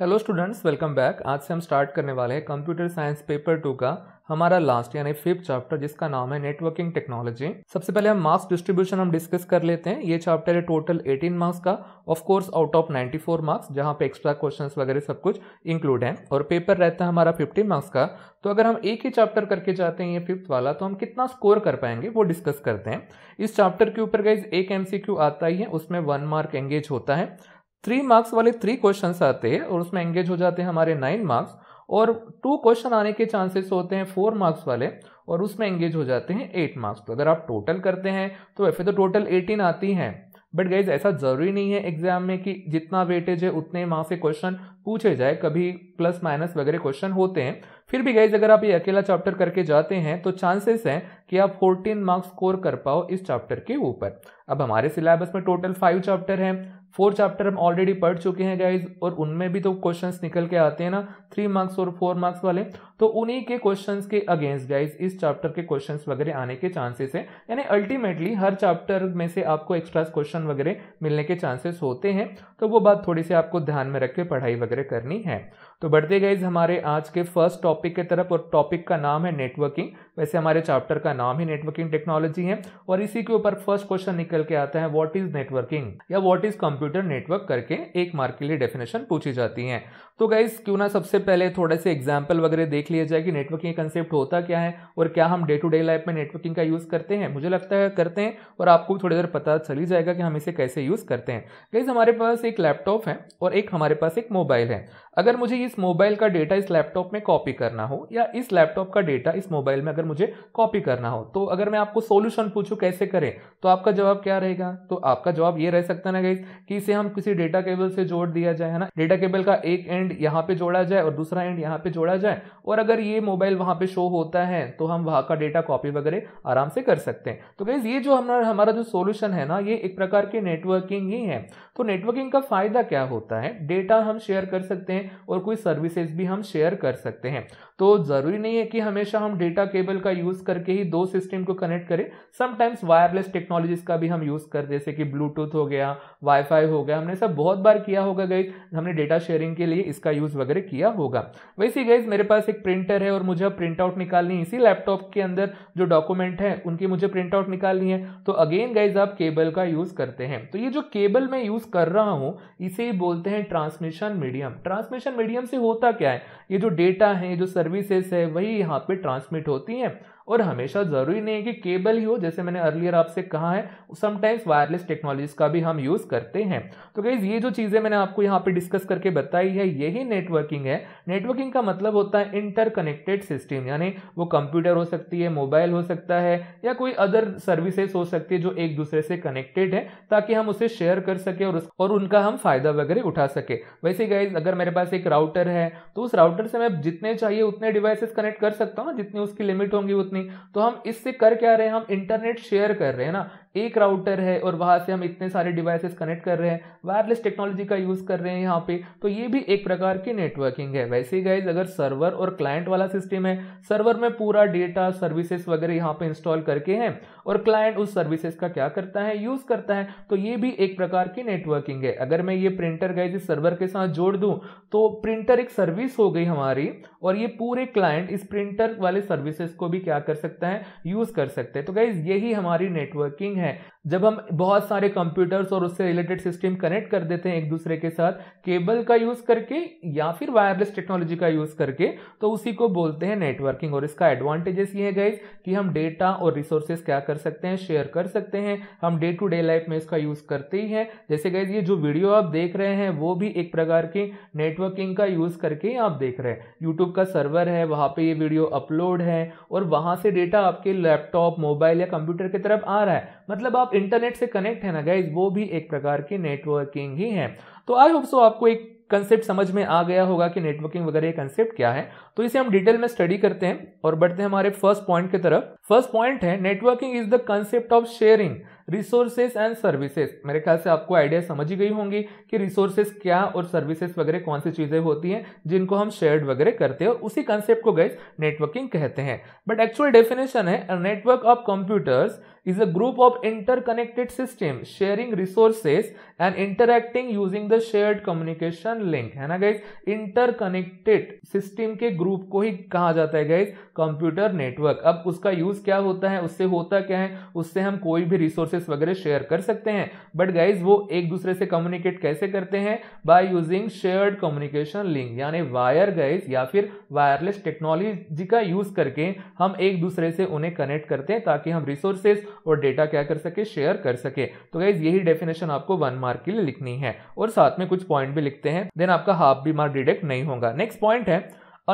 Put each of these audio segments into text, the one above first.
Hello students welcome back आज से हम स्टार्ट करने वाले हैं कंप्यूटर साइंस पेपर टू का हमारा लास्ट यानी फिफ्थ चैप्टर जिसका नाम है नेटवर्किंग टेक्नोलॉजी सबसे पहले हम मार्क्स डिस्ट्रीब्यूशन हम डिस्कस कर लेते हैं ये चैप्टर है टोटल 18 मार्क्स का of course out of 94 marks जहाँ पे एक्स्ट्रा क्वेश्चंस वगैरह सब कुछ इंक्लूड है और पेपर रहता है हमारा फिफ्टी मार्क्स का तो अगर हम एक ही चैप्टर करके जाते हैं ये फिफ्थ वाला तो हम कितना स्कोर कर पाएंगे वो डिस्कस करते हैं इस चैप्टर के ऊपर गाइज एक एम आता ही है उसमें वन मार्क एंगेज होता है थ्री मार्क्स वाले थ्री क्वेश्चन आते हैं और उसमें एंगेज हो जाते हैं हमारे नाइन मार्क्स और टू क्वेश्चन आने के चांसेस होते हैं फोर मार्क्स वाले और उसमें एंगेज हो जाते हैं एट मार्क्स तो अगर आप टोटल करते हैं तो वैसे तो टोटल एटीन आती हैं बट गाइज ऐसा जरूरी नहीं है एग्जाम में कि जितना वेटेज है उतने मार्क्स से क्वेश्चन पूछे जाए कभी प्लस माइनस वगैरह क्वेश्चन होते हैं फिर भी गाइज अगर आप ये अकेला चैप्टर करके जाते हैं तो चांसेस हैं कि आप 14 मार्क्स स्कोर कर पाओ इस चैप्टर के ऊपर अब हमारे सिलेबस में टोटल फाइव चैप्टर हैं फोर चैप्टर हम ऑलरेडी पढ़ चुके हैं गाइज और उनमें भी तो क्वेश्चंस निकल के आते हैं ना थ्री मार्क्स और फोर मार्क्स वाले तो उन्हीं के क्वेश्चंस के अगेंस्ट गाइज इस चैप्टर के क्वेश्चंस वगैरह आने के चांसेस हैं यानी अल्टीमेटली हर चैप्टर में से आपको एक्स्ट्रा क्वेश्चन वगैरह मिलने के चांसेस होते हैं तो वो बात थोड़ी सी आपको ध्यान में रख के पढ़ाई वगैरह करनी है तो बढ़ते गए हमारे आज के फर्स्ट टॉपिक के तरफ और टॉपिक का नाम है नेटवर्किंग वैसे हमारे चैप्टर का नाम ही नेटवर्किंग टेक्नोलॉजी है और इसी के ऊपर फर्स्ट क्वेश्चन निकल के आता है व्हाट इज नेटवर्किंग या व्हाट इज कंप्यूटर नेटवर्क करके एक मार्क के लिए डेफिनेशन पूछी जाती है तो गाइज क्यों ना सबसे पहले थोड़े से एग्जाम्पल वगैरह देख लिया जाए कि नेटवर्किंग कंसेप्ट होता क्या है और क्या हम डे टू डे लाइफ में नेटवर्किंग का यूज़ करते हैं मुझे लगता है करते हैं और आपको भी थोड़ी देर पता चली जाएगा कि हम इसे कैसे यूज़ करते हैं गाइज हमारे पास एक लैपटॉप है और एक हमारे पास एक मोबाइल है अगर मुझे इस मोबाइल का डेटा इस लैपटॉप में कॉपी करना हो या इस लैपटॉप का डेटा इस मोबाइल में अगर मुझे कॉपी करना हो तो अगर मैं आपको सोल्यूशन पूछूँ कैसे करें तो आपका जवाब क्या रहेगा तो आपका जवाब ये रह सकता है ना गाइज कि इसे हम किसी डेटा केबल से जोड़ दिया जाए है ना डेटा केबल का एक एंड एंड यहाँ पे जोड़ा जाए और दूसरा एंड यहाँ पे जोड़ा जाए और अगर ये मोबाइल वहाँ पे शो होता है तो हम वहाँ का डेटा कॉपी वगैरह आराम से कर सकते हैं तो गैस ये जो हमारा हमारा जो सोल्यूशन है ना ये एक प्रकार के नेटवर्किंग ही है तो नेटवर्किंग का फ़ायदा क्या होता है डेटा हम शेयर कर सकते हैं और कोई सर्विसेज भी हम शेयर कर सकते हैं तो ज़रूरी नहीं है कि हमेशा हम डेटा केबल का यूज़ करके ही दो सिस्टम को कनेक्ट करें समटाइम्स वायरलेस टेक्नोलॉजीज का भी हम यूज़ कर जैसे कि ब्लूटूथ हो गया वाईफाई हो गया हमने सब बहुत बार किया होगा गई हमने डेटा शेयरिंग के लिए इसका यूज़ वगैरह किया होगा वैसे गई मेरे पास एक प्रिंटर है और मुझे प्रिंट आउट निकालनी इसी लैपटॉप के अंदर जो डॉक्यूमेंट है उनकी मुझे प्रिंट आउट निकालनी है तो अगेन गाइज आप केबल का यूज़ करते हैं तो ये जो केबल में यूज़ कर रहा हूं इसे बोलते हैं ट्रांसमिशन मीडियम ट्रांसमिशन मीडियम से होता क्या है ये जो डेटा है जो सर्विसेस है वही यहाँ पे ट्रांसमिट होती हैं और हमेशा ज़रूरी नहीं है कि केबल ही हो जैसे मैंने अर्लियर आपसे कहा है समटाइम्स वायरलेस टेक्नोलॉजीज का भी हम यूज़ करते हैं तो गाइज ये जो चीज़ें मैंने आपको यहाँ पे डिस्कस करके बताई है यही नेटवर्किंग है नेटवर्किंग का मतलब होता है इंटरकनेक्टेड सिस्टम यानी वो कंप्यूटर हो सकती है मोबाइल हो सकता है या कोई अदर सर्विसेस हो सकती है जो एक दूसरे से कनेक्टेड है ताकि हम उसे शेयर कर सके और उस, और उनका हम फायदा वगैरह उठा सके वैसे गाइज अगर मेरे पास एक राउटर है तो उस राउटर से मैं जितने चाहिए उतने डिवाइसेस कनेक्ट कर सकता हूँ जितनी उसकी लिमिट होंगी उतनी नहीं तो हम इससे कर क्या रहे हैं हम इंटरनेट शेयर कर रहे हैं ना एक राउटर है और वहाँ से हम इतने सारे डिवाइसेस कनेक्ट कर रहे हैं वायरलेस टेक्नोलॉजी का यूज़ कर रहे हैं यहाँ पे तो ये भी एक प्रकार की नेटवर्किंग है वैसे ही गाइज अगर सर्वर और क्लाइंट वाला सिस्टम है सर्वर में पूरा डेटा सर्विसेज वगैरह यहाँ पे इंस्टॉल करके हैं और क्लाइंट उस सर्विसेज का क्या करता है यूज़ करता है तो ये भी एक प्रकार की नेटवर्किंग है अगर मैं ये प्रिंटर गाइज इस सर्वर के साथ जोड़ दूँ तो प्रिंटर एक सर्विस हो गई हमारी और ये पूरे क्लाइंट इस प्रिंटर वाले सर्विसेज को भी क्या कर सकता है यूज़ कर सकते हैं तो गाइज यही हमारी नेटवर्किंग है जब हम बहुत सारे कंप्यूटर्स और उससे रिलेटेड सिस्टम कनेक्ट कर देते हैं एक दूसरे के साथ केबल का यूज करके या फिर वायरलेस टेक्नोलॉजी का यूज करके तो उसी को बोलते हैं नेटवर्किंग और इसका एडवांटेजेस ये है गाइज कि हम डेटा और रिसोर्सेज क्या कर सकते हैं शेयर कर सकते हैं हम डे टू डे लाइफ में इसका यूज करते ही हैं जैसे गाइज ये जो वीडियो आप देख रहे हैं वो भी एक प्रकार की नेटवर्किंग का यूज करके आप देख रहे हैं यूट्यूब का सर्वर है वहाँ पर ये वीडियो अपलोड है और वहाँ से डेटा आपके लैपटॉप मोबाइल या कंप्यूटर की तरफ आ रहा है मतलब आप इंटरनेट से कनेक्ट है ना गाइज वो भी एक प्रकार की नेटवर्किंग ही है तो आई होप सो आपको एक कंसेप्ट समझ में आ गया होगा कि नेटवर्किंग वगैरह ये कंसेप्ट क्या है तो इसे हम डिटेल में स्टडी करते हैं और बढ़ते हैं हमारे फर्स्ट पॉइंट की तरफ फर्स्ट पॉइंट है networking is the concept of sharing resources and services मेरे ख्याल से आपको आइडिया समझ ही गई होंगी कि रिसोर्सेज क्या और सर्विसेज वगैरह कौन सी चीज़ें होती हैं जिनको हम शेयर्ड वगैरह करते हैं और उसी कंसेप्ट को गैस नेटवर्किंग कहते हैं बट एक्चुअल डेफिनेशन है network of computers is a group of interconnected system sharing resources and interacting using the shared communication link है ना गाइज इंटरकनेक्टेड सिस्टम के ग्रुप को ही कहा जाता है गाइज कंप्यूटर नेटवर्क अब उसका यूज क्या होता है उससे होता क्या है उससे हम कोई भी रिसोर्सेज सोर्सेस वगैरह शेयर कर सकते हैं बट गाइज वो एक दूसरे से कम्युनिकेट कैसे करते हैं by using shared communication link यानी वायर गाइज या फिर वायरलेस टेक्नोलॉजी का यूज करके हम एक दूसरे से उन्हें कनेक्ट करते हैं ताकि हम रिसोर्सेज और डेटा क्या कर सके शेयर कर सके तो गाइज यही डेफिनेशन आपको वन मार्क के लिए लिखनी है और साथ में कुछ पॉइंट भी लिखते हैं देन आपका हाफ भी मार्क डिडेक्ट नहीं होगा नेक्स्ट पॉइंट है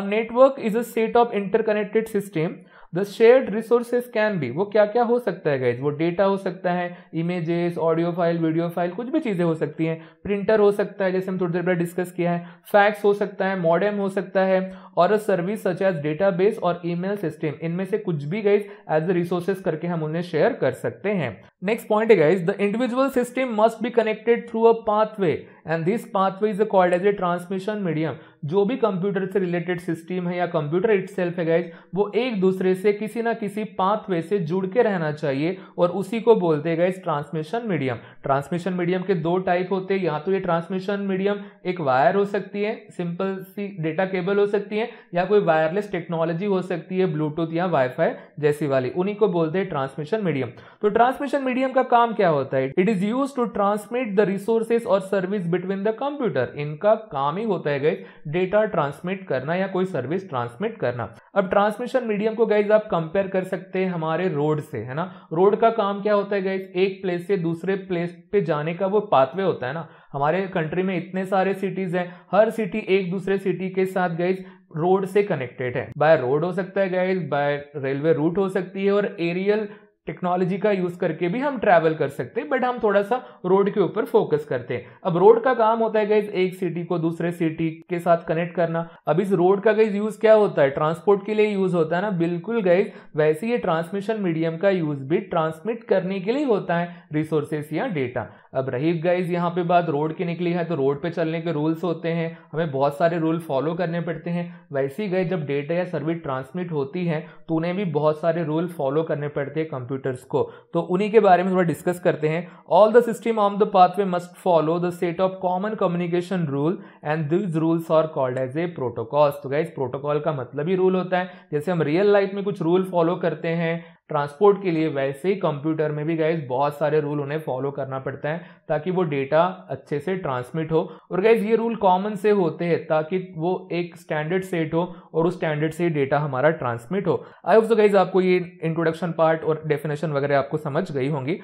network is a set of interconnected system the shared resources can भी वो क्या क्या हो सकता है गाइज वो डेटा हो सकता है images audio file video file कुछ भी चीज़ें हो सकती हैं प्रिंटर हो सकता है जैसे हम थोड़ी देर पहले डिस्कस किया है फैक्स हो सकता है मॉडेम हो सकता है और a service such as database और ईमेल सिस्टम इनमें से कुछ भी गाइज एज अ रिसोर्सेज करके हम उन्हें शेयर कर सकते हैं नेक्स्ट पॉइंट है guys the individual system must be connected through a pathway and this pathway is a called as a transmission medium जो भी कंप्यूटर से रिलेटेड सिस्टम है या कंप्यूटर इट है गाइज वो एक दूसरे से किसी ना किसी पाथवे से जुड़ के रहना चाहिए और उसी को बोलते हैं guys transmission medium transmission medium के दो टाइप होते हैं या तो ये ट्रांसमिशन मीडियम एक वायर हो सकती है सिंपल सी डेटा केबल हो सकती है या कोई वायरलेस टेक्नोलॉजी हो सकती है ब्लूटूथ या वाईफाई जैसी वाली उन्हीं को बोलते हैं ट्रांसमिशन मीडियम तो ट्रांसमिशन मीडियम का काम क्या होता है it is use to transmit the resources और सर्विस बिटवीन द कंप्यूटर इनका काम ही होता है गाइज डेटा ट्रांसमिट करना या कोई सर्विस ट्रांसमिट करना अब ट्रांसमिशन मीडियम को गाइज आप कंपेयर कर सकते हैं हमारे रोड से है ना रोड का काम क्या होता है गाइज एक प्लेस से दूसरे प्लेस पे जाने का वो पाथवे होता है ना हमारे कंट्री में इतने सारे सिटीज हैं हर सिटी एक दूसरे सिटी के साथ गाइज रोड से कनेक्टेड है बाय रोड हो सकता है गाइज बाय रेलवे रूट हो सकती है और एरियल टेक्नोलॉजी का यूज करके भी हम ट्रैवल कर सकते हैं बट हम थोड़ा सा रोड के ऊपर फोकस करते हैं अब रोड का काम होता है गाइज एक सिटी को दूसरे सिटी के साथ कनेक्ट करना अब इस रोड का गाइज यूज क्या होता है ट्रांसपोर्ट के लिए यूज होता है ना बिल्कुल गाइज वैसे ये ट्रांसमिशन मीडियम का यूज भी ट्रांसमिट करने के लिए होता है रिसोर्सेस या डेटा अब रही गाइज यहाँ पे बात रोड की निकली है तो रोड पे चलने के रूल्स होते हैं हमें बहुत सारे रूल फॉलो करने पड़ते हैं वैसे ही गाइज जब डेटा या सर्विस ट्रांसमिट होती है तो उन्हें भी बहुत सारे रूल फॉलो करने पड़ते हैं कंप्यूटर कंप्यूटर्स को तो उन्हीं के बारे में थोड़ा डिस्कस करते हैं all the system on the pathway must follow the set of common communication rule and these rules are called as a protocol तो गाइज प्रोटोकॉल का मतलब ही रूल होता है जैसे हम रियल लाइफ में कुछ रूल फॉलो करते हैं ट्रांसपोर्ट के लिए वैसे ही कंप्यूटर में भी गाइज बहुत सारे रूल उन्हें फॉलो करना पड़ता है ताकि वो डेटा अच्छे से ट्रांसमिट हो और गाइज ये रूल कॉमन से होते हैं ताकि वो एक स्टैंडर्ड सेट हो और उस स्टैंडर्ड से डेटा हमारा ट्रांसमिट हो आई ऑफ गाइज आपको ये इंट्रोडक्शन पार्ट और डेफिनेशन वगैरह आपको समझ गई होंगी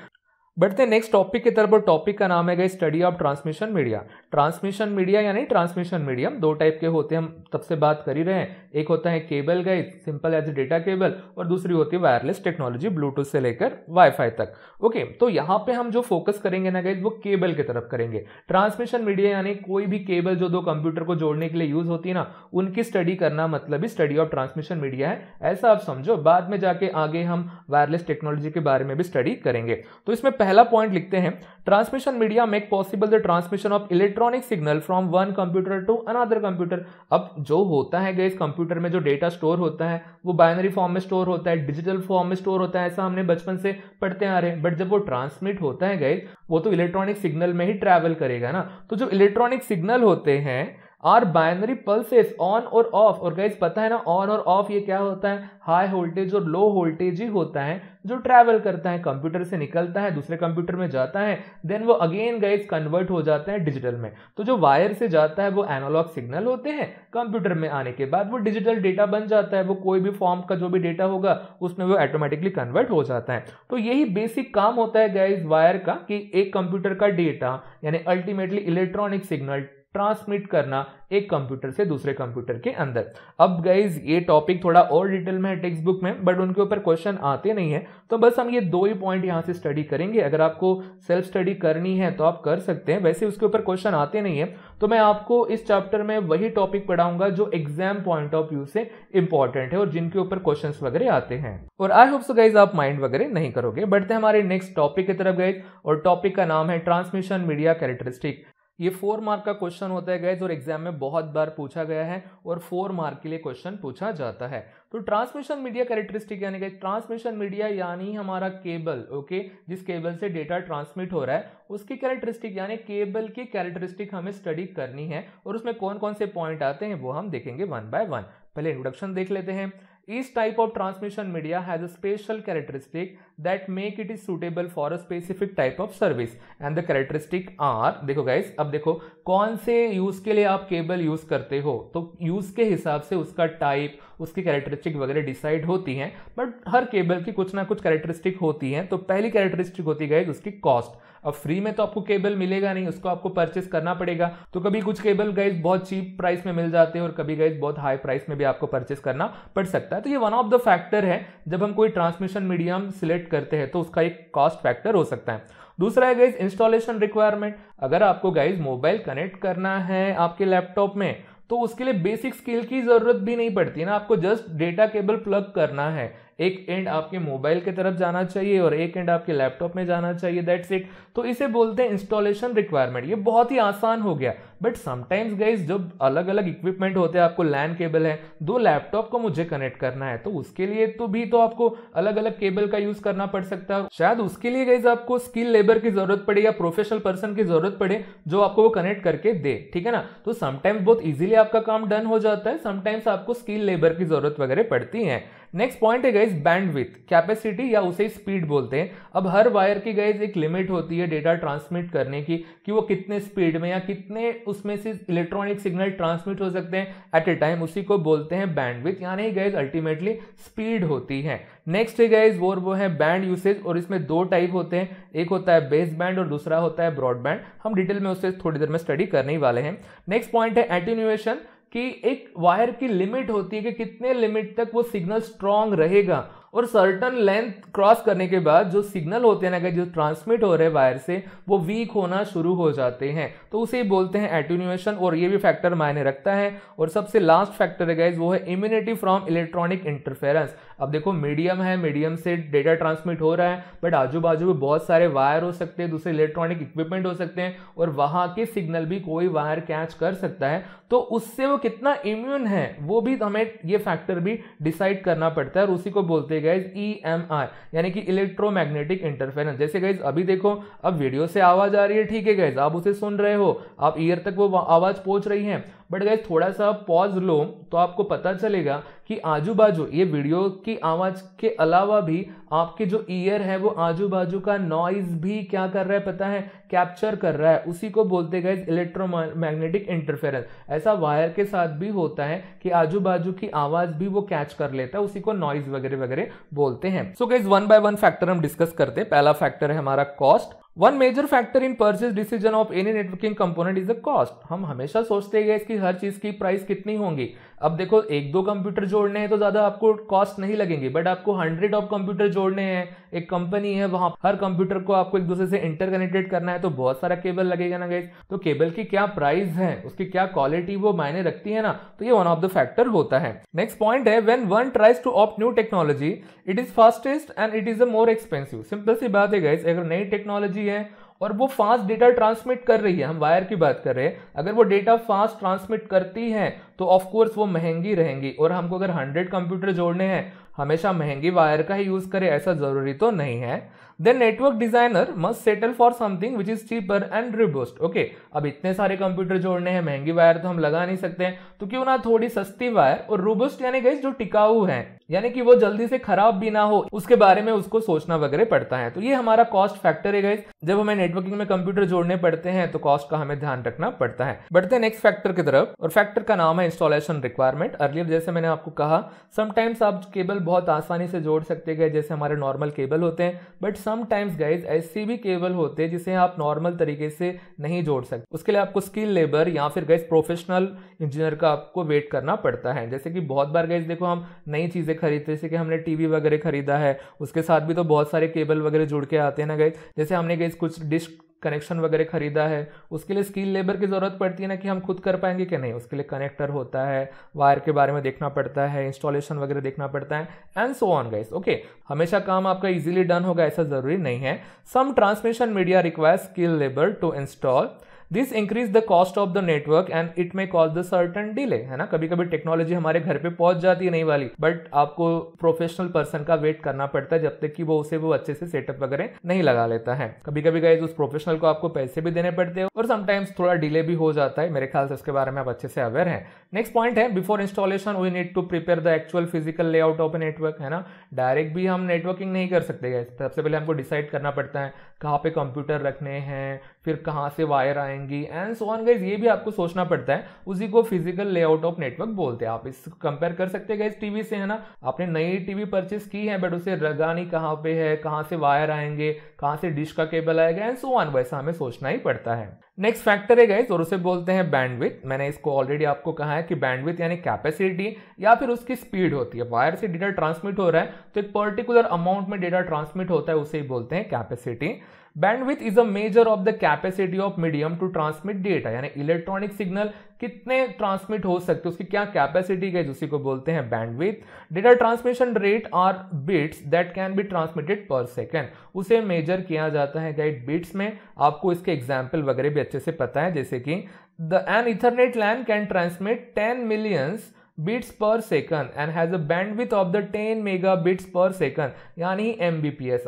बढ़ते नेक्स्ट टॉपिक की तरफ और टॉपिक का नाम है गई study of transmission media transmission media यानी ट्रांसमिशन मीडियम दो टाइप के होते हैं हम तब से बात कर ही रहे हैं एक होता है केबल गई सिंपल एज डेटा केबल और दूसरी होती है वायरलेस टेक्नोलॉजी ब्लूटूथ से लेकर वाईफाई तक ओके तो यहाँ पे हम जो फोकस करेंगे ना गई वो केबल की तरफ करेंगे ट्रांसमिशन मीडिया यानी कोई भी केबल जो दो कंप्यूटर को जोड़ने के लिए यूज होती है ना उनकी स्टडी करना मतलब ही स्टडी ऑफ ट्रांसमिशन मीडिया है ऐसा आप समझो बाद में जाके आगे हम वायरलेस टेक्नोलॉजी के बारे में भी स्टडी करेंगे तो इसमें पहला पॉइंट लिखते हैं transmission media make possible the transmission of electronic signal from one computer to another computer अब जो होता है गैस कंप्यूटर में जो डेटा स्टोर होता है वो बाइनरी फॉर्म में स्टोर होता है डिजिटल फॉर्म में स्टोर होता है ऐसा हमने बचपन से पढ़ते आ रहे हैं बट जब वो ट्रांसमिट होता है गैस वो तो इलेक्ट्रॉनिक सिग्नल में ही ट्रैवल करेगा ना तो जो इलेक्ट्रॉनिक सिग्नल होते हैं आर बाइनरी पल्सेस ऑन और ऑफ और गाइज पता है ना ऑन और ऑफ ये क्या होता है हाई वोल्टेज और लो वोल्टेज ही होता है जो ट्रैवल करता है कंप्यूटर से निकलता है दूसरे कंप्यूटर में जाता है देन वो अगेन गाइज कन्वर्ट हो जाता है डिजिटल में तो जो वायर से जाता है वो एनालॉग सिग्नल होते हैं कंप्यूटर में आने के बाद वो डिजिटल डेटा बन जाता है वो कोई भी फॉर्म का जो भी डेटा होगा उसमें वो ऑटोमेटिकली कन्वर्ट हो जाता है तो यही बेसिक काम होता है गाइज वायर का कि एक कंप्यूटर का डेटा यानी अल्टीमेटली इलेक्ट्रॉनिक सिग्नल ट्रांसमिट करना एक कंप्यूटर से दूसरे कंप्यूटर के अंदर अब गाइज ये टॉपिक थोड़ा और डिटेल में है टेक्स्ट बुक में बट उनके ऊपर क्वेश्चन आते नहीं है तो बस हम ये दो ही पॉइंट यहाँ से स्टडी करेंगे अगर आपको सेल्फ स्टडी करनी है तो आप कर सकते हैं वैसे उसके ऊपर क्वेश्चन आते नहीं है तो मैं आपको इस चैप्टर में वही टॉपिक पढ़ाऊंगा जो एग्जाम पॉइंट ऑफ व्यू से इंपॉर्टेंट है और जिनके ऊपर क्वेश्चन वगैरह आते हैं और आई होप सो गाइज आप माइंड वगैरह नहीं करोगे बढ़ते हमारे नेक्स्ट टॉपिक की तरफ गए और टॉपिक का नाम है ट्रांसमिशन मीडिया कैरेक्टरिस्टिक ये फोर मार्क का क्वेश्चन होता है गैज और एग्जाम में बहुत बार पूछा गया है और फोर मार्क के लिए क्वेश्चन पूछा जाता है तो ट्रांसमिशन मीडिया कैरेक्टरिस्टिक यानी कि ट्रांसमिशन मीडिया यानी हमारा केबल ओके जिस केबल से डेटा ट्रांसमिट हो रहा है उसकी कैरेक्टरिस्टिक यानी केबल की कैरेक्टरिस्टिक हमें स्टडी करनी है और उसमें कौन कौन से पॉइंट आते हैं वो हम देखेंगे वन बाय वन पहले इंट्रोडक्शन देख लेते हैं Each type of transmission media has a special characteristic that make it is suitable for a specific type of service and the characteristic are देखो guys अब देखो कौन से यूज़ के लिए आप केबल यूज़ करते हो तो यूज़ के हिसाब से उसका टाइप उसकी कैरेक्टरिस्टिक वगैरह डिसाइड होती हैं बट हर केबल की कुछ ना कुछ कैरेक्टरिस्टिक होती हैं तो पहली कैरेक्टरिस्टिक होती गई उसकी कॉस्ट अब फ्री में तो आपको केबल मिलेगा नहीं उसको आपको परचेस करना पड़ेगा तो कभी कुछ केबल गाइज बहुत चीप प्राइस में मिल जाते हैं और कभी गाइज बहुत हाई प्राइस में भी आपको परचेस करना पड़ सकता है तो ये वन ऑफ द फैक्टर है जब हम कोई ट्रांसमिशन मीडियम सिलेक्ट करते हैं तो उसका एक कॉस्ट फैक्टर हो सकता है दूसरा है गाइज इंस्टॉलेशन रिक्वायरमेंट अगर आपको गाइज मोबाइल कनेक्ट करना है आपके लैपटॉप में तो उसके लिए बेसिक स्किल की ज़रूरत भी नहीं पड़ती ना आपको जस्ट डेटा केबल प्लग करना है एक एंड आपके मोबाइल की तरफ जाना चाहिए और एक एंड आपके लैपटॉप में जाना चाहिए दैट्स इट तो इसे बोलते हैं इंस्टॉलेशन रिक्वायरमेंट ये बहुत ही आसान हो गया बट समटाइम्स गाइज जब अलग अलग इक्विपमेंट होते हैं आपको लैन केबल है दो लैपटॉप को मुझे कनेक्ट करना है तो उसके लिए तो भी तो आपको अलग अलग केबल का यूज करना पड़ सकता है शायद उसके लिए गाइज आपको स्किल लेबर की जरूरत पड़े या प्रोफेशनल पर्सन की जरूरत पड़े जो आपको वो कनेक्ट करके दे ठीक है ना तो समटाइम्स बहुत इजीली आपका काम डन हो जाता है समटाइम्स आपको स्किल लेबर की जरूरत वगैरह पड़ती है नेक्स्ट पॉइंट है गाइज बैंडविथ कैपेसिटी या उसे स्पीड बोलते हैं अब हर वायर की गाइज एक लिमिट होती है डेटा ट्रांसमिट करने की कि वो कितने स्पीड में या कितने उसमें से इलेक्ट्रॉनिक सिग्नल ट्रांसमिट हो सकते हैं एट ए टाइम उसी को बोलते हैं बैंडविथ यानी गाइज अल्टीमेटली स्पीड होती है नेक्स्ट है गाइज वो वो है बैंड यूसेज और इसमें दो टाइप होते हैं एक होता है बेस बैंड और दूसरा होता है ब्रॉडबैंड हम डिटेल में उसे थोड़ी देर में स्टडी करने ही वाले हैं नेक्स्ट पॉइंट है एटीन्यूएशन कि एक वायर की लिमिट होती है कि कितने लिमिट तक वो सिग्नल स्ट्रांग रहेगा और सर्टन लेंथ क्रॉस करने के बाद जो सिग्नल होते हैं ना जो ट्रांसमिट हो रहे वायर से वो वीक होना शुरू हो जाते हैं तो उसे बोलते हैं एटोन्यूएशन और ये भी फैक्टर मायने रखता है और सबसे लास्ट फैक्टर है गाइज वो है इम्यूनिटी फ्रॉम इलेक्ट्रॉनिक इंटरफेरेंस अब देखो मीडियम है मीडियम से डेटा ट्रांसमिट हो रहा है बट आजू बाजू में बहुत सारे वायर हो सकते हैं दूसरे इलेक्ट्रॉनिक इक्विपमेंट हो सकते हैं और वहाँ के सिग्नल भी कोई वायर कैच कर सकता है तो उससे वो कितना इम्यून है वो भी हमें ये फैक्टर भी डिसाइड करना पड़ता है और उसी को बोलते गए ई एम आर यानी कि इलेक्ट्रोमैग्नेटिक इंटरफेरेंस जैसे गाइज अभी देखो अब वीडियो से आवाज़ आ रही है ठीक है गाइज आप उसे सुन रहे हो आप ईयर तक वो आवाज़ पहुँच रही है बट गाइज थोड़ा सा पॉज लो तो आपको पता चलेगा कि आजू बाजू ये वीडियो की आवाज़ के अलावा भी आपके जो ईयर है वो आजू बाजू का नॉइज भी क्या कर रहा है पता है कैप्चर कर रहा है उसी को बोलते गए मैग्नेटिक इंटरफेरेंस ऐसा वायर के साथ भी होता है कि आजू बाजू की आवाज़ भी वो कैच कर लेता है उसी को नॉइज वगैरह वगैरह बोलते हैं so guys one by one factor हम डिस्कस करते हैं पहला फैक्टर है हमारा cost one major factor in purchase decision of any networking component is the cost हम हमेशा सोचते हैं इसकी हर चीज की प्राइस कितनी होंगी अब देखो एक दो कंप्यूटर जोड़ने हैं तो ज़्यादा आपको कॉस्ट नहीं लगेंगे बट आपको हंड्रेड ऑफ कंप्यूटर जोड़ने हैं एक कंपनी है वहां हर कंप्यूटर को आपको एक दूसरे से इंटरकनेक्टेड करना है तो बहुत सारा केबल लगेगा ना गाइज तो केबल की क्या प्राइस है उसकी क्या क्वालिटी वो मायने रखती है ना तो ये वन ऑफ द फैक्टर होता है नेक्स्ट पॉइंट है when one tries to opt new technology it is fastest and it is a more expensive simple सी बात है गाइज अगर नई टेक्नोलॉजी है और वो फास्ट डेटा ट्रांसमिट कर रही है हम वायर की बात कर रहे हैं अगर वो डेटा फास्ट ट्रांसमिट करती है तो ऑफकोर्स वो महंगी रहेंगी और हमको अगर हंड्रेड कंप्यूटर जोड़ने हैं हमेशा महंगी वायर का ही यूज़ करें ऐसा ज़रूरी तो नहीं है then network designer must settle for something which is cheaper and robust okay अब इतने सारे कंप्यूटर जोड़ने हैं महंगी वायर तो हम लगा नहीं सकते हैं तो क्यों ना थोड़ी सस्ती वायर और रोबोस्ट यानी गई जो टिकाऊ है यानी कि वो जल्दी से खराब भी ना हो उसके बारे में उसको सोचना वगैरह पड़ता है तो ये हमारा कॉस्ट फैक्टर है गाइज जब हमें नेटवर्किंग में कंप्यूटर जोड़ने पड़ते हैं तो कॉस्ट का हमें ध्यान रखना पड़ता है बढ़ते हैं नेक्स्ट फैक्टर की तरफ और फैक्टर का नाम है इंस्टॉलेशन रिक्वायरमेंट अर्लियर जैसे मैंने आपको कहा समटाइम्स आप केबल बहुत आसानी से जोड़ सकते गए जैसे हमारे नॉर्मल केबल होते हैं बट समटाइम्स गाइज ऐसे भी केबल होते हैं जिसे आप नॉर्मल तरीके से नहीं जोड़ सकते उसके लिए आपको स्किल लेबर या फिर गाइज प्रोफेशनल इंजीनियर का आपको वेट करना पड़ता है जैसे कि बहुत बार गाइज देखो हम नई चीज़ें खरीदते जैसे कि हमने टी वगैरह खरीदा है उसके साथ भी तो बहुत सारे केबल वगैरह जुड़ के आते हैं ना गाइज जैसे हमने गाइज कुछ डिस्क कनेक्शन वगैरह खरीदा है उसके लिए स्किल लेबर की ज़रूरत पड़ती है ना कि हम खुद कर पाएंगे कि नहीं उसके लिए कनेक्टर होता है वायर के बारे में देखना पड़ता है इंस्टॉलेशन वगैरह देखना पड़ता है and so on guys okay हमेशा काम आपका इजीली डन होगा ऐसा ज़रूरी नहीं है some transmission media require skill labour to install this increase the cost of the network and it may cause the certain delay है ना कभी कभी टेक्नोलॉजी हमारे घर पे पहुंच जाती है नहीं वाली बट आपको प्रोफेशनल पर्सन का वेट करना पड़ता है जब तक कि वो उसे वो अच्छे से सेटअप वगैरह नहीं लगा लेता है कभी कभी गाइज उस प्रोफेशनल को आपको पैसे भी देने पड़ते हैं और समटाइम्स थोड़ा डिले भी हो जाता है मेरे ख्याल से उसके बारे में आप अच्छे से अवेयर है नेक्स्ट पॉइंट है before installation we need to prepare the actual physical layout of a network है ना डायरेक्ट भी हम नेटवर्किंग नहीं कर सकते सबसे पहले हमको डिसाइड करना पड़ता है कहाँ पे कंप्यूटर रखने हैं फिर कहाँ से वायर आएंगी एंड सो ऑन गाइज ये भी आपको सोचना पड़ता है उसी को फिजिकल लेआउट ऑफ नेटवर्क बोलते हैं आप इस कंपेयर कर सकते हैं गाइज टीवी से है ना आपने नई टीवी परचेस की है बट उसे रगानी कहाँ पे है कहाँ से वायर आएंगे कहाँ से डिश का केबल आएगा एंड सो ऑन वैसा हमें सोचना ही पड़ता है नेक्स्ट फैक्टर है गाइज और उसे बोलते हैं बैंडविथ मैंने इसको ऑलरेडी आपको कहा है कि बैंडविथ यानी कैपेसिटी या फिर उसकी स्पीड होती है वायर से डेटा ट्रांसमिट हो रहा है तो एक पर्टिकुलर अमाउंट में डेटा ट्रांसमिट होता है उसे ही बोलते हैं capacity bandwidth is a measure of the capacity of medium to transmit data यानी इलेक्ट्रॉनिक सिग्नल कितने ट्रांसमिट हो सकते हैं उसकी क्या कैपेसिटी है जिसको बोलते हैं bandwidth data transmission rate are bits that can be transmitted per second उसे मेजर किया जाता है गाइड बिट्स में आपको इसके एग्जाम्पल वगैरह भी अच्छे से पता है जैसे कि the an ethernet LAN can transmit ten millions bits second and has and bandwidth of the ten mega bits per second यानी एम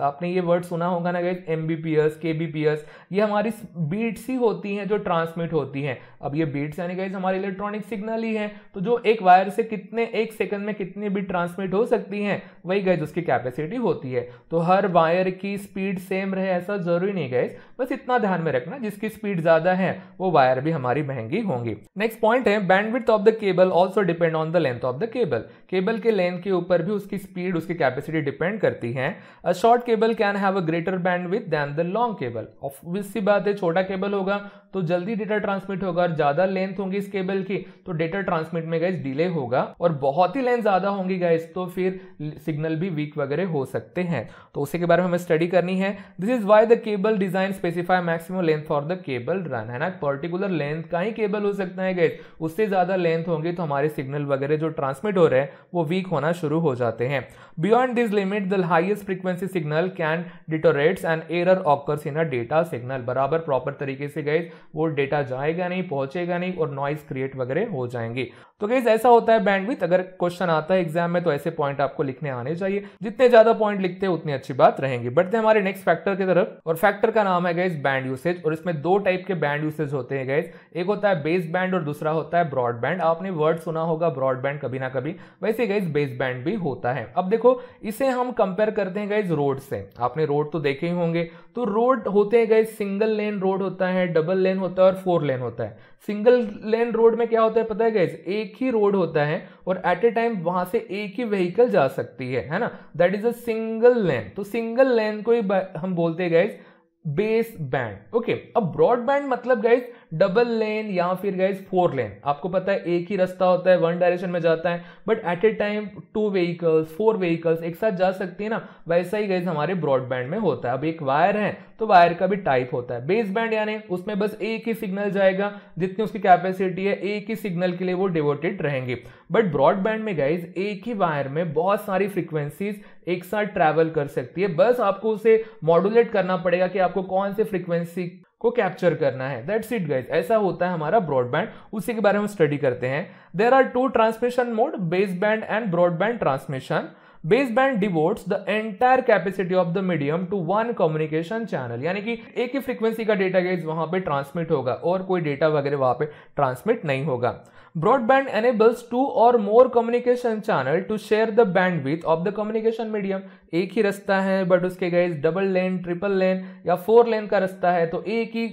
आपने ये वर्ड सुना होगा ना बी पी एस ये हमारी बीट्स ही होती हैं जो ट्रांसमिट होती हैं अब ये बीट्स यानी गए हमारे इलेक्ट्रॉनिक सिग्नल ही हैं तो जो एक वायर से कितने एक सेकंड में कितनी बीट ट्रांसमिट हो सकती हैं वही गए उसकी कैपेसिटी होती है तो हर वायर की स्पीड सेम रहे ऐसा जरूरी नहीं गए बस इतना ध्यान में रखना जिसकी स्पीड ज़्यादा है वो वायर भी हमारी महंगी होंगी नेक्स्ट पॉइंट है bandwidth of the cable also depend on the length of the cable cable के लेंथ के ऊपर भी उसकी स्पीड उसकी कैपेसिटी डिपेंड करती है a short cable can have a greater bandwidth than the long cable obvious सी बात है छोटा केबल होगा तो जल्दी डेटा ट्रांसमिट होगा और ज़्यादा लेंथ होगी इस केबल की तो डेटा ट्रांसमिट में गाइज डिले होगा और बहुत ही लेंथ ज़्यादा होंगी गाइज तो फिर सिग्नल भी वीक वगैरह हो सकते हैं तो उसी के बारे में हमें स्टडी करनी है this is why the cable design space specify maximum length for the cable run है ना पर्टिकुलर लेंथ का ही केबल हो सकता है गैस उससे ज़्यादा लेंथ होंगी तो हमारे सिग्नल वगैरह जो ट्रांसमिट हो रहे हैं वो वीक होना शुरू हो जाते हैं beyond this limit the highest frequency signal can deteriorates and error occurs in a data signal बराबर प्रॉपर तरीके से गैस वो डेटा जाएगा नहीं पहुंचेगा नहीं और नॉइस क्रिएट वगैरह हो जाएंगे तो गैस ऐसा होता है बैंडविथ अगर क्वेश्चन आता है एग्जाम में तो ऐसे पॉइंट आपको लिखने आने चाहिए जितने ज्यादा पॉइंट लिखते हैं उतनी अच्छी बात रहेंगी बढ़ते हमारे नेक्स्ट फैक्टर की तरफ और फैक्टर का नाम है गैस बैंड यूसेज और इसमें दो टाइप के बैंड यूसेज होते हैं गैस एक होता है बेस बैंड और दूसरा होता है ब्रॉडबैंड आपने वर्ड सुना होगा ब्रॉडबैंड कभी ना कभी वैसे गैस बेस बैंड भी होता है अब देखो इसे हम कंपेयर करते हैं गैस रोड से आपने रोड तो देखे ही होंगे तो रोड होते हैं गए सिंगल लेन रोड होता है डबल लेन होता है और फोर लेन होता है सिंगल लेन रोड में क्या होता है पता है गैस एक ही रोड होता है और एट ए टाइम वहां से एक ही व्हीकल जा सकती है है ना that is a single lane तो सिंगल लेन को ही हम बोलते हैं गैस बेस बैंड ओके अब ब्रॉडबैंड मतलब गैस डबल लेन या फिर गाइज फोर लेन आपको पता है एक ही रास्ता होता है वन डायरेक्शन में जाता है but at a time two vehicles four vehicles एक साथ जा सकती है ना वैसा ही गाइज हमारे ब्रॉडबैंड में होता है अब एक वायर है तो वायर का भी टाइप होता है बेस बैंड यानी उसमें बस एक ही सिग्नल जाएगा जितनी उसकी कैपेसिटी है एक ही सिग्नल के लिए वो डिवोटेड रहेंगे बट ब्रॉडबैंड में गाइज एक ही वायर में बहुत सारी फ्रिक्वेंसीज एक साथ ट्रैवल कर सकती है बस आपको उसे मॉड्यूलेट करना पड़ेगा कि आपको कौन से फ्रिक्वेंसी को कैप्चर करना है दैट्स इट गाइज ऐसा होता है हमारा ब्रॉडबैंड उसी के बारे में स्टडी करते हैं there are two transmission mode base band and broadband transmission base band devotes the entire capacity of the medium to one communication channel यानी कि एक ही फ्रीक्वेंसी का डेटा गेज वहां पे ट्रांसमिट होगा और कोई डेटा वगैरह वहां पे ट्रांसमिट नहीं होगा ब्रॉडबैंड एनेबल्स टू और more communication channel to share the bandwidth of the communication medium एक ही रास्ता है बट उसके guys double lane triple lane या फोर लेन का रास्ता है तो एक ही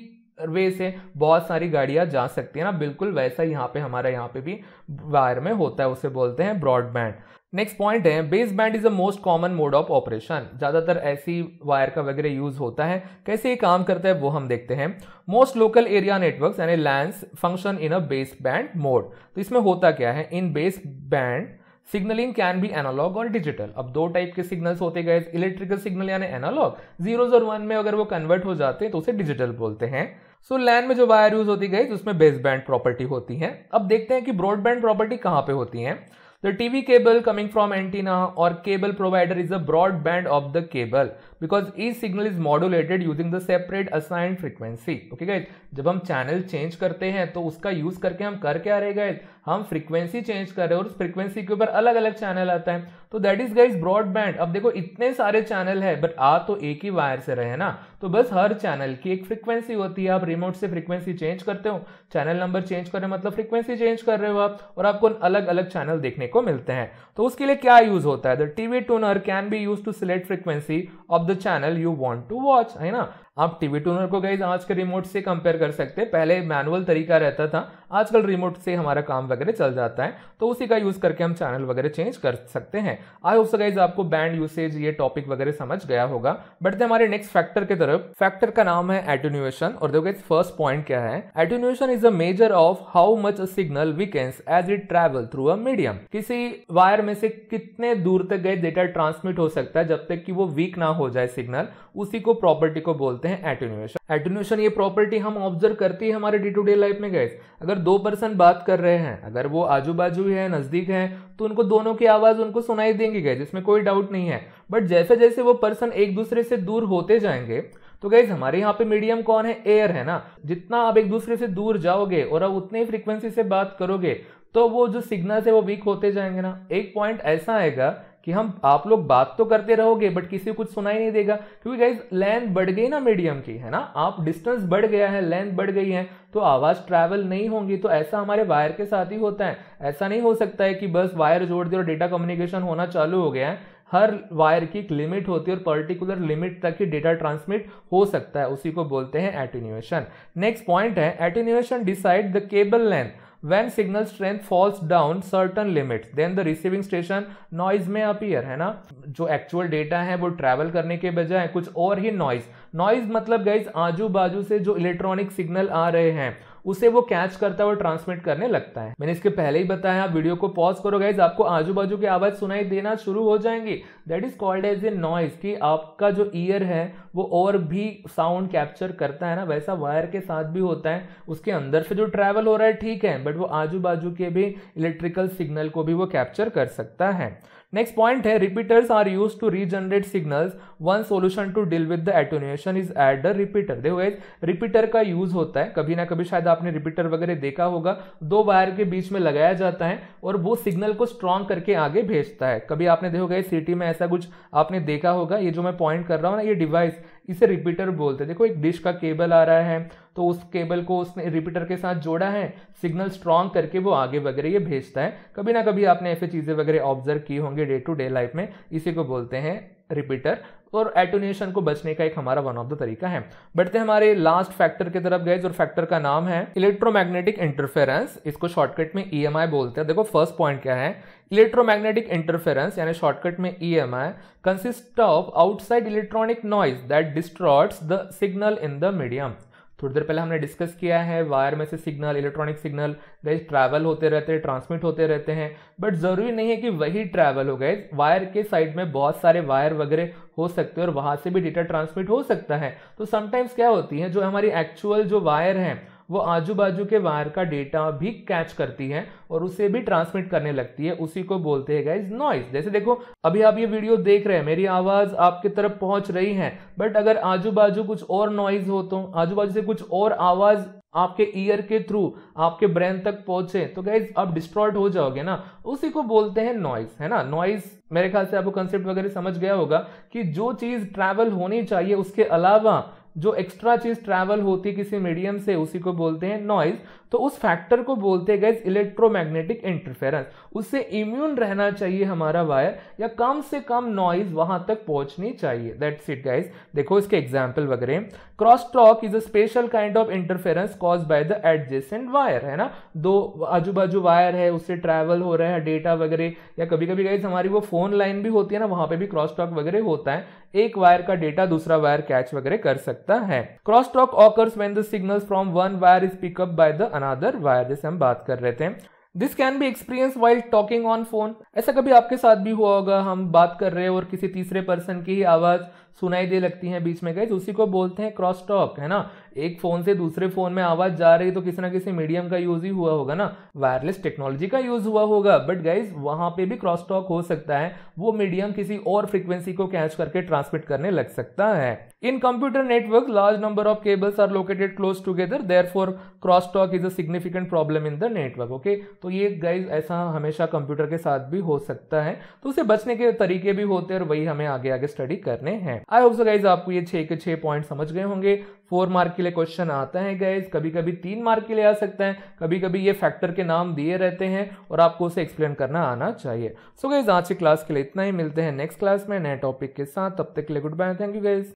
वे से बहुत सारी गाड़ियां जा सकती है ना बिल्कुल वैसा यहाँ पे हमारा यहाँ पे भी वायर में होता है उसे बोलते हैं ब्रॉडबैंड नेक्स्ट पॉइंट है base band is a most common mode of operation ज़्यादातर ऐसी वायर का वगैरह यूज होता है कैसे ये काम करता है वो हम देखते हैं मोस्ट लोकल एरिया नेटवर्क यानी LANs function in a base band mode तो इसमें होता क्या है in base band signalling can be analogue और डिजिटल अब दो टाइप के सिग्नल्स होते गए इलेक्ट्रिकल सिग्नल यानी एनालॉग जीरो और वन में अगर वो कन्वर्ट हो जाते हैं तो उसे डिजिटल बोलते हैं सो so, लैन में जो वायर यूज होती गई तो उसमें बेस बैंड प्रॉपर्टी होती है अब देखते हैं कि ब्रॉडबैंड प्रॉपर्टी कहाँ पे होती है The TV cable coming from antenna or cable provider is the broadband of the cable. Because the signal is modulated using the separate assigned frequency okay guys जब हम चैनल चेंज करते हैं तो उसका यूज करके हम कर क्या रहे गाइज हम फ्रीक्वेंसी चेंज कर रहे हैं और उस फ्रीक्वेंसी के ऊपर अलग अलग चैनल आता है तो दैट इज गाइज ब्रॉडबैंड अब देखो इतने सारे चैनल है बट आप तो एक ही वायर से रहे ना तो बस हर चैनल की एक फ्रीक्वेंसी होती है आप रिमोट से फ्रीक्वेंसी चेंज करते हो चैनल नंबर चेंज कर रहे हो मतलब फ्रीक्वेंसी चेंज कर रहे हो आप और आपको अलग अलग चैनल देखने को मिलते हैं तो उसके लिए क्या यूज होता है the TV tuner can be use to select frequency of the channel you want to watch hai na आप टीवी टूनर को गाइज आज के रिमोट से कंपेयर कर सकते हैं पहले मैनुअल तरीका रहता था आजकल रिमोट से हमारा काम वगैरह चल जाता है तो उसी का यूज़ करके हम चैनल वगैरह चेंज कर सकते हैं आई होप गाइज आपको बैंड यूसेज ये टॉपिक वगैरह समझ गया होगा बढ़ते हमारे नेक्स्ट फैक्टर की तरफ फैक्टर का नाम है एटोन्यूएशन और देखो फर्स्ट पॉइंट क्या है attenuation is a measure of how much a signal weakens as it travel through a medium किसी वायर में से कितने दूर तक गए डेटा ट्रांसमिट हो सकता है जब तक कि वो वीक ना हो जाए सिग्नल उसी को प्रॉपर्टी को बोलते हैं हैं एटेन्यूएशन एटेन्यूएशन ये प्रॉपर्टी हम ऑब्जर्व करते हैं हमारे डे टू डे लाइफ में गैस अगर दो पर्सन बात कर रहे हैं अगर वो आजू बाजू है नज़दीक है तो उनको दोनों की आवाज़ उनको सुनाई देंगी गैस इसमें कोई डाउट नहीं है बट जैसे जैसे वो पर्सन एक दूसरे से दूर होते जाएंगे तो गैज हमारे यहाँ पे मीडियम कौन है एयर है ना जितना आप एक दूसरे से दूर जाओगे और आप उतनी फ्रीक्वेंसी से बात करोगे तो वो जो सिग्नल्स है वो वीक होते जाएंगे ना एक पॉइंट ऐसा आएगा कि हम आप लोग बात तो करते रहोगे बट किसी को कुछ सुनाई नहीं देगा क्योंकि गाइज लेंथ बढ़ गई ना मीडियम की है ना आप डिस्टेंस बढ़ गया है लेंथ बढ़ गई है तो आवाज़ ट्रैवल नहीं होगी तो ऐसा हमारे वायर के साथ ही होता है ऐसा नहीं हो सकता है कि बस वायर जोड़ दे और डेटा कम्युनिकेशन होना चालू हो गया है हर वायर की एक लिमिट होती है और पर्टिकुलर लिमिट तक ही डेटा ट्रांसमिट हो सकता है उसी को बोलते हैं एटिन्यूएशन नेक्स्ट पॉइंट है attenuation decide the cable length when signal strength falls down certain limit then the receiving station noise में अपियर है ना जो एक्चुअल डेटा है वो ट्रेवल करने के बजाय कुछ और ही नॉइज नॉइज मतलब गाइज आजू बाजू से जो इलेक्ट्रॉनिक सिग्नल आ रहे हैं उसे वो कैच करता है और ट्रांसमिट करने लगता है मैंने इसके पहले ही बताया आप वीडियो को पॉज करो गाइज आपको आजू बाजू की आवाज सुनाई देना शुरू हो जाएंगी that is called as a noise कि आपका जो ईयर है वो और भी साउंड कैप्चर करता है ना वैसा वायर के साथ भी होता है उसके अंदर से जो ट्रैवल हो रहा है ठीक है बट वो आजू बाजू के भी इलेक्ट्रिकल सिग्नल को भी वो कैप्चर कर सकता है नेक्स्ट पॉइंट है repeaters are use to regenerate signals one solution to deal with the attenuation is at the repeater देखो गाइज रिपीटर का यूज होता है कभी ना कभी शायद आपने रिपीटर वगैरह देखा होगा दो वायर के बीच में लगाया जाता है और वो सिग्नल को स्ट्रॉन्ग करके आगे भेजता है कभी आपने देखो गाइज सिटी में ऐसा कुछ आपने देखा होगा ये जो मैं पॉइंट कर रहा हूँ ना ये डिवाइस इसे रिपीटर बोलते हैं देखो एक डिश का केबल आ रहा है तो उस केबल को उसने रिपीटर के साथ जोड़ा है सिग्नल स्ट्रांग करके वो आगे वगैरह ये भेजता है कभी ना कभी आपने ऐसे चीज़ें वगैरह ऑब्जर्व की होंगे डे टू डे लाइफ में इसी को बोलते हैं रिपीटर और एटोनेशन को बचने का एक हमारा वन ऑफ द तरीका है बढ़ते हमारे लास्ट फैक्टर की तरफ गए जो फैक्टर का नाम है इलेक्ट्रोमैग्नेटिक इंटरफेरेंस इसको शॉर्टकट में ई e बोलते हैं देखो फर्स्ट पॉइंट क्या है इलेक्ट्रोमैग्नेटिक इंटरफेरेंस यानी शॉर्टकट में E M I consist of outside electronic noise that distorts the signal in the medium थोड़ी देर पहले हमने डिस्कस किया है वायर में से signal electronic signal guys travel होते रहते हैं ट्रांसमिट होते रहते हैं बट ज़रूरी नहीं है कि वही ट्रैवल हो गए वायर के साइड में बहुत सारे वायर वगैरह हो सकते हैं और वहाँ से भी डेटा ट्रांसमिट हो सकता है तो समटाइम्स क्या होती है जो हमारी एक्चुअल जो वायर हैं वो आजू बाजू के वायर का डेटा भी कैच करती है और उसे भी ट्रांसमिट करने लगती है उसी को बोलते हैं गाइज नॉइस जैसे देखो अभी आप ये वीडियो देख रहे हैं मेरी आवाज़ आपकी तरफ पहुंच रही है बट अगर आजू बाजू कुछ और नॉइज हो तो आजू बाजू से कुछ और आवाज़ आपके ईयर के थ्रू आपके ब्रेन तक पहुंचे तो गाइज आप डिस्ट्रॉयड हो जाओगे ना उसी को बोलते हैं नॉइस है ना नॉइस मेरे ख्याल से आपको कंसेप्ट वगैरह समझ गया होगा कि जो चीज़ ट्रैवल होनी चाहिए उसके अलावा जो एक्स्ट्रा चीज ट्रैवल होती है किसी मीडियम से उसी को बोलते हैं नॉइज तो उस फैक्टर को बोलते हैं गैस इलेक्ट्रोमैग्नेटिक इंटरफेरेंस उससे इम्यून रहना चाहिए हमारा वायर या कम से कम नॉइज वहां तक पहुंचनी चाहिए दैट्स इट गाइज देखो इसके एग्जाम्पल वगैरह cross talk is a special kind of interference cause by the adjacent wire है ना दो आजू बाजू वायर है उससे ट्रैवल हो रहा है डेटा वगैरह या कभी कभी गाइज हमारी वो फोन लाइन भी होती है ना वहां पे भी क्रॉस टॉक वगैरह होता है एक वायर का डेटा दूसरा वायर कैच वगैरह कर सकता है cross talk occurs when the signal from one wire is pickup by the another wire जैसे हम बात कर रहे थे this can be experience while talking on phone ऐसा कभी आपके साथ भी हुआ होगा हम बात कर रहे हैं और किसी तीसरे पर्सन की ही आवाज़ सुनाई दे लगती है बीच में गए उसी को बोलते हैं क्रॉस टॉक है ना एक फ़ोन से दूसरे फ़ोन में आवाज़ जा रही तो किसी ना किसी मीडियम का यूज़ ही हुआ होगा ना वायरलेस टेक्नोलॉजी का यूज़ हुआ होगा बट गाइज वहां पे भी क्रॉस टॉक हो सकता है वो मीडियम किसी और फ्रीक्वेंसी को कैच करके ट्रांसमिट करने लग सकता है in computer network large number of cables are located close together therefore cross talk is a significant problem in the network okay तो ये गाइज ऐसा हमेशा कंप्यूटर के साथ भी हो सकता है तो उसे बचने के तरीके भी होते हैं और वही हमें आगे आगे स्टडी करने हैं आई होप सो गाइज आपको ये छे के छह पॉइंट समझ गए होंगे फोर मार्क के लिए क्वेश्चन आता है गाइज कभी कभी तीन मार्क के लिए आ सकता है कभी कभी ये फैक्टर के नाम दिए रहते हैं और आपको उसे एक्सप्लेन करना आना चाहिए सो गाइज आज की क्लास के लिए इतना ही मिलते हैं नेक्स्ट क्लास में नए टॉपिक के साथ तब तक के लिए good bye thank you guys